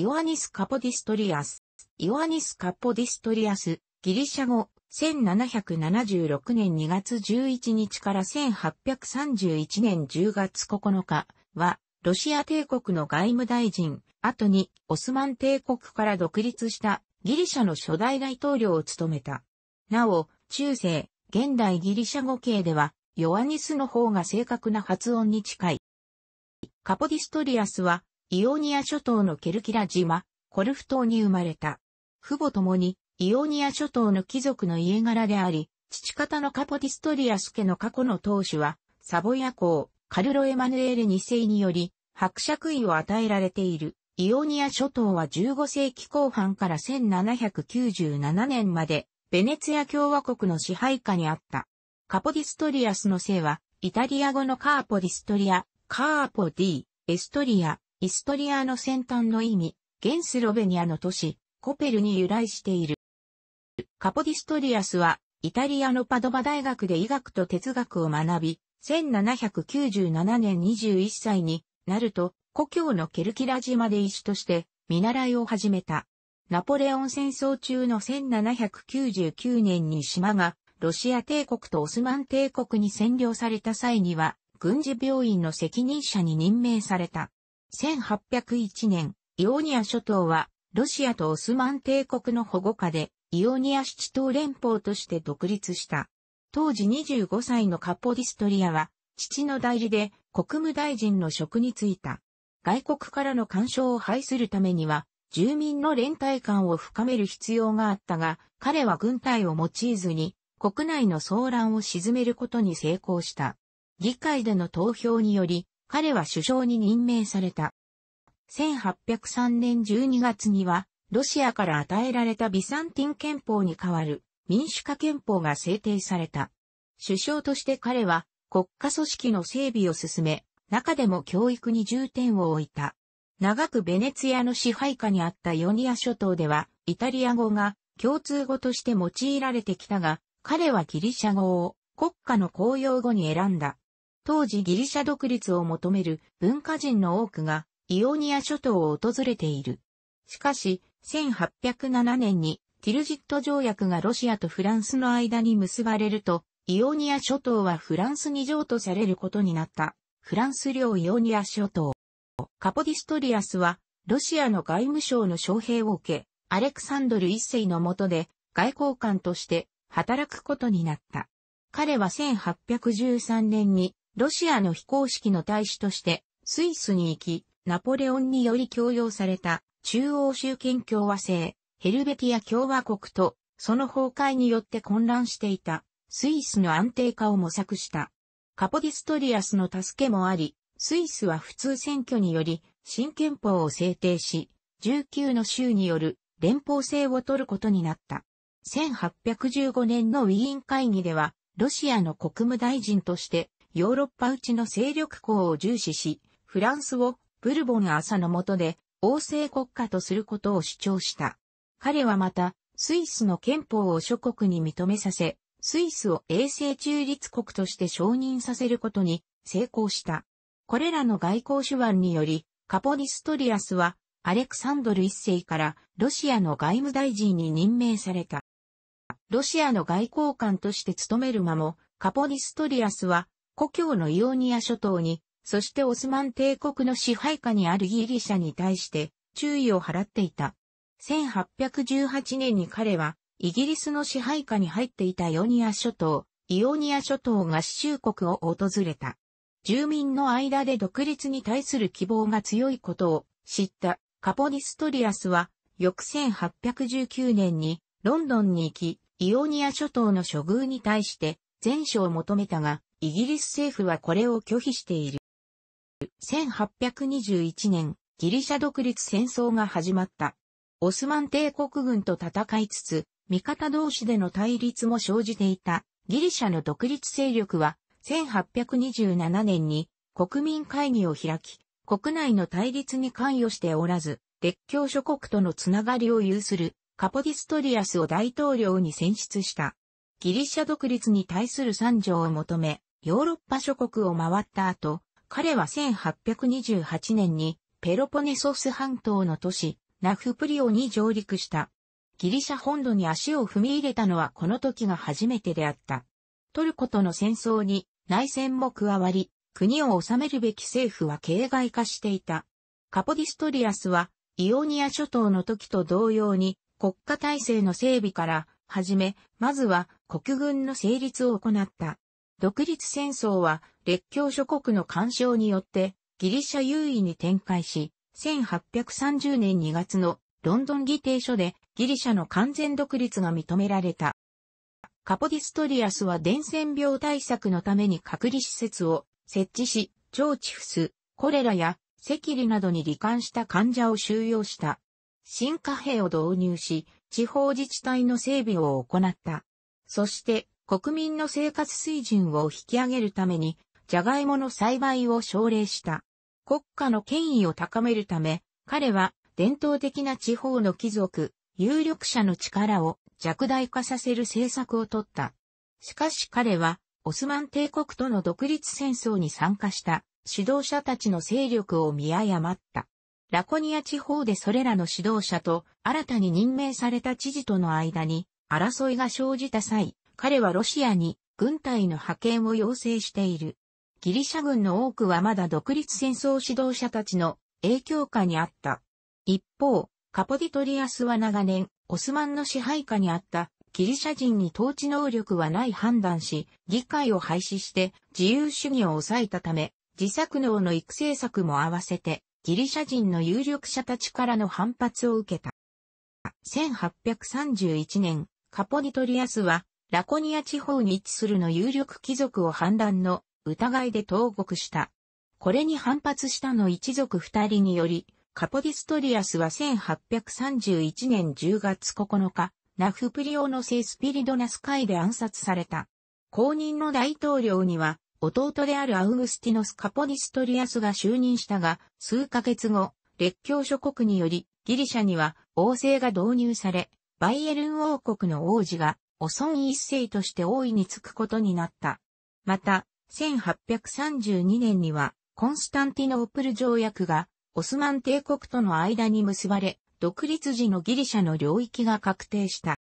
イオアニス・カポディストリアス。イオアニス・カポディストリアス、ギリシャ語、1776年2月11日から1831年10月9日は、ロシア帝国の外務大臣、後にオスマン帝国から独立したギリシャの初代大統領を務めた。なお、中世、現代ギリシャ語系では、ヨアニスの方が正確な発音に近い。カポディストリアスは、イオニア諸島のケルキラ島、コルフ島に生まれた。父母ともに、イオニア諸島の貴族の家柄であり、父方のカポティストリアス家の過去の当主は、サボヤ公、カルロ・エマヌエール2世により、伯爵位を与えられている。イオニア諸島は15世紀後半から1797年まで、ベネツィア共和国の支配下にあった。カポディストリアスの姓は、イタリア語のカーポディストリア、カーポディ、エストリア、イストリアの先端の意味、現スロベニアの都市、コペルに由来している。カポディストリアスは、イタリアのパドバ大学で医学と哲学を学び、1797年21歳になると、故郷のケルキラ島で医師として見習いを始めた。ナポレオン戦争中の1799年に島がロシア帝国とオスマン帝国に占領された際には軍事病院の責任者に任命された。1801年、イオニア諸島は、ロシアとオスマン帝国の保護下で、イオニア七島連邦として独立した。当時25歳のカポディストリアは、父の代理で国務大臣の職に就いた。外国からの干渉を排するためには、住民の連帯感を深める必要があったが、彼は軍隊を用いずに、国内の騒乱を鎮めることに成功した。議会での投票により、彼は首相に任命された。1803年12月には、ロシアから与えられたビサンティン憲法に代わる民主化憲法が制定された。首相として彼は国家組織の整備を進め、中でも教育に重点を置いた。長くベネツィアの支配下にあったヨニア諸島では、イタリア語が共通語として用いられてきたが、彼はギリシャ語を国家の公用語に選んだ。当時ギリシャ独立を求める文化人の多くがイオニア諸島を訪れている。しかし、1807年にティルジット条約がロシアとフランスの間に結ばれると、イオニア諸島はフランスに譲渡されることになった。フランス領イオニア諸島。カポディストリアスは、ロシアの外務省の招聘を受け、アレクサンドル一世の下で、外交官として働くことになった。彼は1813年にロシアの非公式の大使としてスイスに行き、ナポレオンにより強要された中央集権共和制、ヘルベティア共和国と、その崩壊によって混乱していたスイスの安定化を模索した。カポディストリアスの助けもあり、スイスは普通選挙により新憲法を制定し、19の州による連邦制を取ることになった。1815年のウィーン会議では、ロシアの国務大臣としてヨーロッパ内の勢力校を重視し、フランスをブルボン朝の下で王政国家とすることを主張した。彼はまた、スイスの憲法を諸国に認めさせ、スイスを永世中立国として承認させることに成功した。これらの外交手腕により、カポディストリアスは、アレクサンドル一世からロシアの外務大臣に任命された。ロシアの外交官として務める間も、カポディストリアスは故郷のイオニア諸島に、そしてオスマン帝国の支配下にあるギリシャに対して注意を払っていた。1818年に彼は、イギリスの支配下に入っていたイオニア諸島、イオニア諸島合衆国を訪れた。住民の間で独立に対する希望が強いことを知ったカポニストリアスは、翌1819年にロンドンに行き、イオニア諸島の処遇に対して前書を求めたが、イギリス政府はこれを拒否している。1821年、ギリシャ独立戦争が始まった。オスマン帝国軍と戦いつつ、味方同士での対立も生じていたギリシャの独立勢力は、1827年に国民会議を開き、国内の対立に関与しておらず、列強諸国とのつながりを有するカポディストリアスを大統領に選出した。ギリシャ独立に対する参上を求め、ヨーロッパ諸国を回った後、彼は1828年にペロポネソス半島の都市、ナフプリオに上陸した。ギリシャ本土に足を踏み入れたのはこの時が初めてであった。トルコとの戦争に内戦も加わり、国を治めるべき政府は形骸化していた。カポディストリアスは、イオニア諸島の時と同様に、国家体制の整備から、始め、まずは国軍の成立を行った。独立戦争は列強諸国の干渉によってギリシャ優位に展開し、1830年2月のロンドン議定書でギリシャの完全独立が認められた。カポディストリアスは伝染病対策のために隔離施設を設置し、腸チフス、コレラや赤痢などに罹患した患者を収容した。新貨幣を導入し、地方自治体の整備を行った。そして、国民の生活水準を引き上げるために、ジャガイモの栽培を奨励した。国家の権威を高めるため、彼は伝統的な地方の貴族、有力者の力を弱大化させる政策をとった。しかし彼は、オスマン帝国との独立戦争に参加した指導者たちの勢力を見誤った。ラコニア地方でそれらの指導者と新たに任命された知事との間に争いが生じた際、彼はロシアに軍隊の派遣を要請している。ギリシャ軍の多くはまだ独立戦争指導者たちの影響下にあった。一方、カポディトリアスは長年、オスマンの支配下にあったギリシャ人に統治能力はない判断し、議会を廃止して自由主義を抑えたため、自作能の育成策も合わせて、ギリシャ人の有力者たちからの反発を受けた。1831年、カポディトリアスはラコニア地方に位置するの有力貴族を反乱の疑いで投獄した。これに反発したの一族二人により、カポディストリアスは1831年10月9日、ナフプリオの聖スピリドナス会で暗殺された。後任の大統領には、弟であるアウグスティノス・カポディストリアスが就任したが、数ヶ月後、列強諸国により、ギリシャには王政が導入され、バイエルン王国の王子がお孫一世として王位につくことになった。また、1832年には、コンスタンティノープル条約が、オスマン帝国との間に結ばれ、独立時のギリシャの領域が確定した。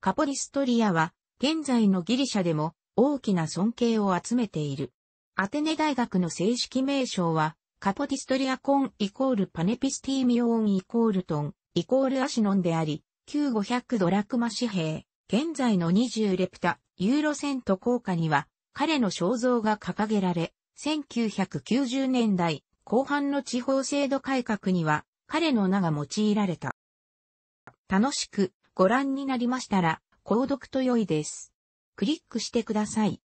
カポリストリアは、現在のギリシャでも、大きな尊敬を集めている。アテネ大学の正式名称は、カポティストリアコンイコールパネピスティミオンイコールトンイコールアシノンであり、9500ドラクマ紙幣、現在の20レプタ、ユーロセント効果には、彼の肖像が掲げられ、1990年代後半の地方制度改革には、彼の名が用いられた。楽しくご覧になりましたら、購読と良いです。クリックしてください。